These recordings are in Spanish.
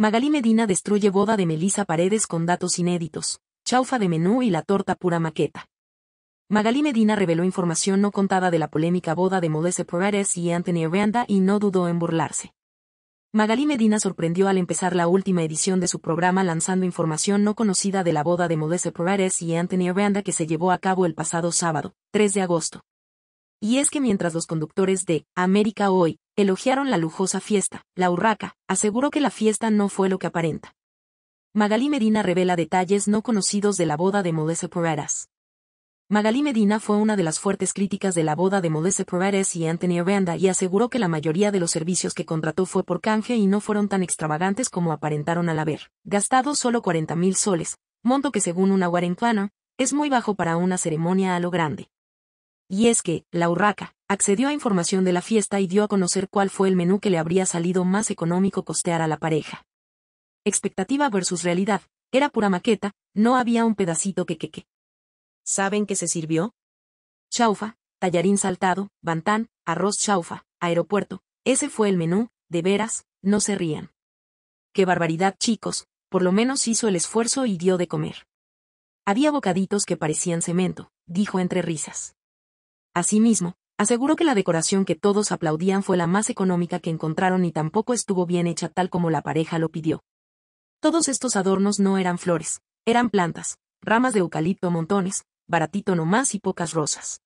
Magalí Medina destruye boda de Melisa Paredes con datos inéditos, chaufa de menú y la torta pura maqueta. Magalí Medina reveló información no contada de la polémica boda de Melissa Paredes y Anthony Aranda y no dudó en burlarse. Magalí Medina sorprendió al empezar la última edición de su programa lanzando información no conocida de la boda de Melissa Paredes y Anthony Aranda que se llevó a cabo el pasado sábado, 3 de agosto. Y es que mientras los conductores de América Hoy elogiaron la lujosa fiesta, la urraca aseguró que la fiesta no fue lo que aparenta. Magalí Medina revela detalles no conocidos de la boda de Molise Paredes Magalí Medina fue una de las fuertes críticas de la boda de Molise Paredes y Anthony Aranda y aseguró que la mayoría de los servicios que contrató fue por canje y no fueron tan extravagantes como aparentaron al haber gastado solo 40 soles, monto que según una Warren es muy bajo para una ceremonia a lo grande. Y es que, la urraca, accedió a información de la fiesta y dio a conocer cuál fue el menú que le habría salido más económico costear a la pareja. Expectativa versus realidad, era pura maqueta, no había un pedacito que queque. ¿Saben qué se sirvió? Chaufa, tallarín saltado, bantán, arroz chaufa, aeropuerto, ese fue el menú, de veras, no se rían. Qué barbaridad chicos, por lo menos hizo el esfuerzo y dio de comer. Había bocaditos que parecían cemento, dijo entre risas. Asimismo, aseguró que la decoración que todos aplaudían fue la más económica que encontraron y tampoco estuvo bien hecha tal como la pareja lo pidió. Todos estos adornos no eran flores, eran plantas, ramas de eucalipto montones, baratito nomás y pocas rosas.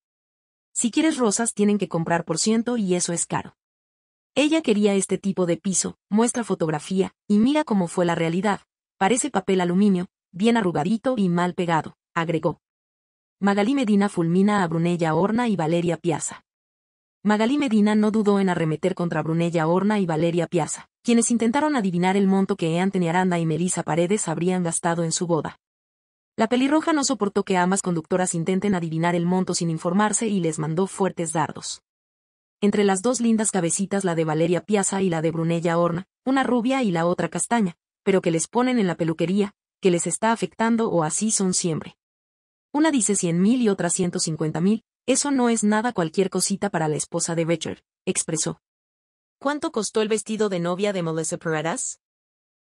Si quieres rosas tienen que comprar por ciento y eso es caro. Ella quería este tipo de piso, muestra fotografía, y mira cómo fue la realidad. Parece papel aluminio, bien arrugadito y mal pegado, agregó. Magalí Medina fulmina a Brunella Horna y Valeria Piazza. Magalí Medina no dudó en arremeter contra Brunella Horna y Valeria Piazza, quienes intentaron adivinar el monto que Anthony Aranda y Melissa Paredes habrían gastado en su boda. La pelirroja no soportó que ambas conductoras intenten adivinar el monto sin informarse y les mandó fuertes dardos. Entre las dos lindas cabecitas la de Valeria Piazza y la de Brunella Horna, una rubia y la otra castaña, pero que les ponen en la peluquería, que les está afectando o así son siempre. Una dice cien mil y otra ciento mil, eso no es nada cualquier cosita para la esposa de Becher, expresó. ¿Cuánto costó el vestido de novia de Melissa Paredes?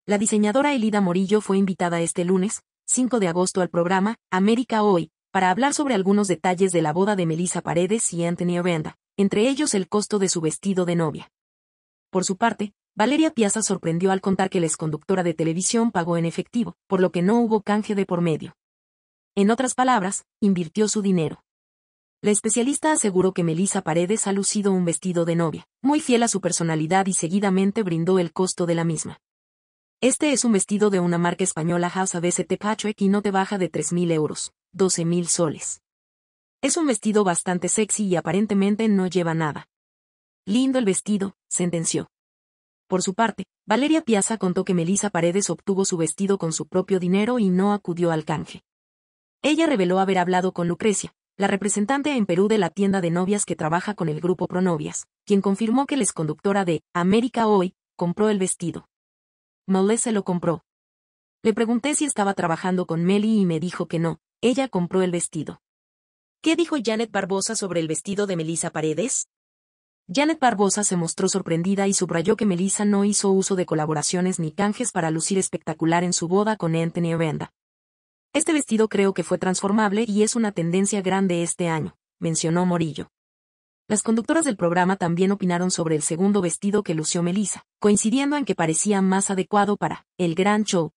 La diseñadora Elida Morillo fue invitada este lunes, 5 de agosto al programa América Hoy, para hablar sobre algunos detalles de la boda de Melissa Paredes y Anthony Aranda, entre ellos el costo de su vestido de novia. Por su parte, Valeria Piazza sorprendió al contar que la exconductora de televisión pagó en efectivo, por lo que no hubo canje de por medio. En otras palabras, invirtió su dinero. La especialista aseguró que Melissa Paredes ha lucido un vestido de novia, muy fiel a su personalidad y seguidamente brindó el costo de la misma. Este es un vestido de una marca española House S.T. Patrick y no te baja de 3.000 euros, 12.000 soles. Es un vestido bastante sexy y aparentemente no lleva nada. Lindo el vestido, sentenció. Por su parte, Valeria Piazza contó que Melissa Paredes obtuvo su vestido con su propio dinero y no acudió al canje. Ella reveló haber hablado con Lucrecia, la representante en Perú de la tienda de novias que trabaja con el grupo Pronovias, quien confirmó que la conductora de América Hoy compró el vestido. Molé se lo compró. Le pregunté si estaba trabajando con Meli y me dijo que no, ella compró el vestido. ¿Qué dijo Janet Barbosa sobre el vestido de Melissa Paredes? Janet Barbosa se mostró sorprendida y subrayó que Melissa no hizo uso de colaboraciones ni canjes para lucir espectacular en su boda con Anthony Venda. Este vestido creo que fue transformable y es una tendencia grande este año, mencionó Morillo. Las conductoras del programa también opinaron sobre el segundo vestido que lució Melissa, coincidiendo en que parecía más adecuado para el gran show.